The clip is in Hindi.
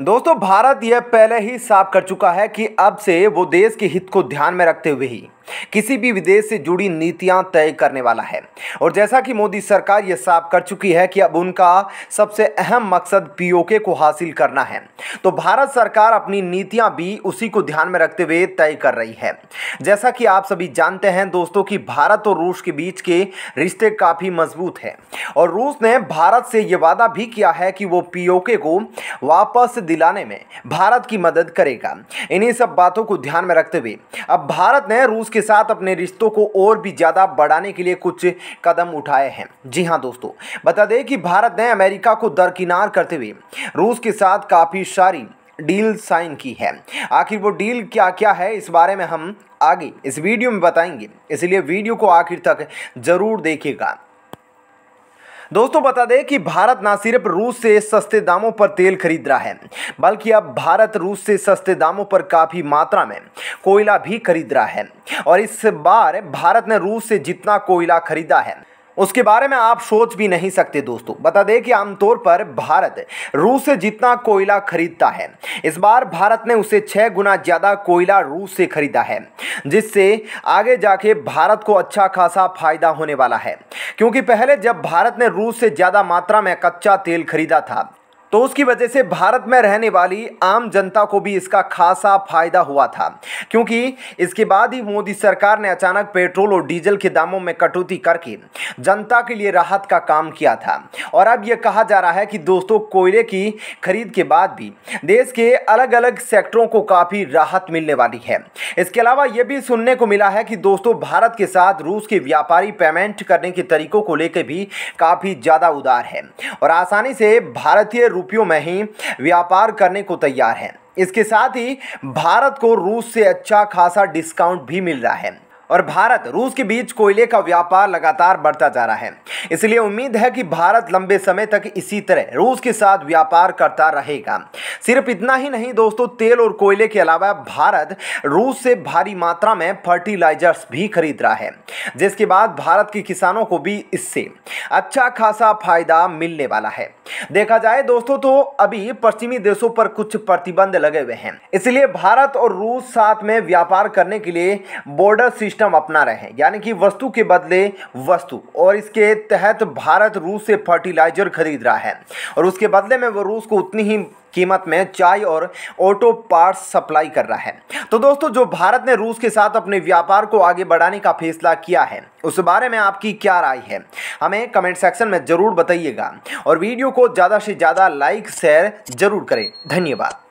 दोस्तों भारत यह पहले ही साफ कर चुका है कि अब से वो देश के हित को ध्यान में रखते हुए ही किसी भी विदेश से जुड़ी नीतियां तय करने वाला है और जैसा कि मोदी सरकार यह साफ कर चुकी है कि अब उनका सबसे अहम मकसद पीओके को हासिल करना है तो भारत सरकार अपनी नीतियां भी उसी को ध्यान में रखते हुए तय कर रही है जैसा कि आप सभी जानते हैं दोस्तों कि भारत और रूस के बीच के रिश्ते काफ़ी मजबूत हैं और रूस ने भारत से यह वादा भी किया है कि वो पीओके को वापस दिलाने में भारत की मदद करेगा इन्हीं सब बातों को ध्यान में रखते हुए अब भारत ने रूस के उसके साथ अपने रिश्तों को और भी ज़्यादा बढ़ाने के लिए कुछ कदम उठाए हैं जी हाँ दोस्तों बता दें कि भारत ने अमेरिका को दरकिनार करते हुए रूस के साथ काफ़ी सारी डील साइन की है आखिर वो डील क्या क्या है इस बारे में हम आगे इस वीडियो में बताएंगे इसलिए वीडियो को आखिर तक ज़रूर देखिएगा दोस्तों बता दें कि भारत ना सिर्फ रूस से सस्ते दामों पर तेल खरीद रहा है बल्कि अब भारत रूस से सस्ते दामों पर काफ़ी मात्रा में कोयला भी खरीद रहा है और इस बार भारत ने रूस से जितना कोयला खरीदा है उसके बारे में आप सोच भी नहीं सकते दोस्तों बता दें कि आमतौर पर भारत रूस से जितना कोयला खरीदता है इस बार भारत ने उसे छः गुना ज़्यादा कोयला रूस से खरीदा है जिससे आगे जाके भारत को अच्छा खासा फायदा होने वाला है क्योंकि पहले जब भारत ने रूस से ज़्यादा मात्रा में कच्चा तेल खरीदा था तो उसकी वजह से भारत में रहने वाली आम जनता को भी इसका खासा फायदा हुआ था क्योंकि इसके बाद ही मोदी सरकार ने अचानक पेट्रोल और डीजल के दामों में कटौती करके जनता के लिए राहत का काम किया था और अब यह कहा जा रहा है कि दोस्तों कोयले की खरीद के बाद भी देश के अलग अलग सेक्टरों को काफ़ी राहत मिलने वाली है इसके अलावा यह भी सुनने को मिला है कि दोस्तों भारत के साथ रूस के व्यापारी पेमेंट करने के तरीकों को लेकर भी काफ़ी ज़्यादा उदार है और आसानी से भारतीय रुपयों में ही व्यापार करने को तैयार हैं इसके साथ ही भारत को रूस से अच्छा खासा डिस्काउंट भी मिल रहा है और भारत रूस के बीच कोयले का व्यापार लगातार बढ़ता जा रहा है इसलिए उम्मीद है कि भारत लंबे समय तक इसी तरह रूस के साथ व्यापार करता रहेगा सिर्फ इतना ही नहीं दोस्तों तेल और कोयले के अलावा भारत रूस से भारी मात्रा में फर्टिलाइजर्स भी खरीद रहा है जिसके बाद भारत के किसानों को भी इससे अच्छा खासा फायदा मिलने वाला है देखा जाए दोस्तों तो अभी पश्चिमी देशों पर कुछ प्रतिबंध लगे हुए हैं इसलिए भारत और रूस साथ में व्यापार करने के लिए बॉर्डर सिस्टम सिस्टम अपना रहे हैं यानी कि वस्तु के बदले वस्तु और इसके तहत भारत रूस से फर्टिलाइजर खरीद रहा है और उसके बदले में वो रूस को उतनी ही कीमत में चाय और ऑटो पार्ट्स सप्लाई कर रहा है तो दोस्तों जो भारत ने रूस के साथ अपने व्यापार को आगे बढ़ाने का फैसला किया है उस बारे में आपकी क्या राय है हमें कमेंट सेक्शन में ज़रूर बताइएगा और वीडियो को ज़्यादा से ज़्यादा लाइक शेयर ज़रूर करें धन्यवाद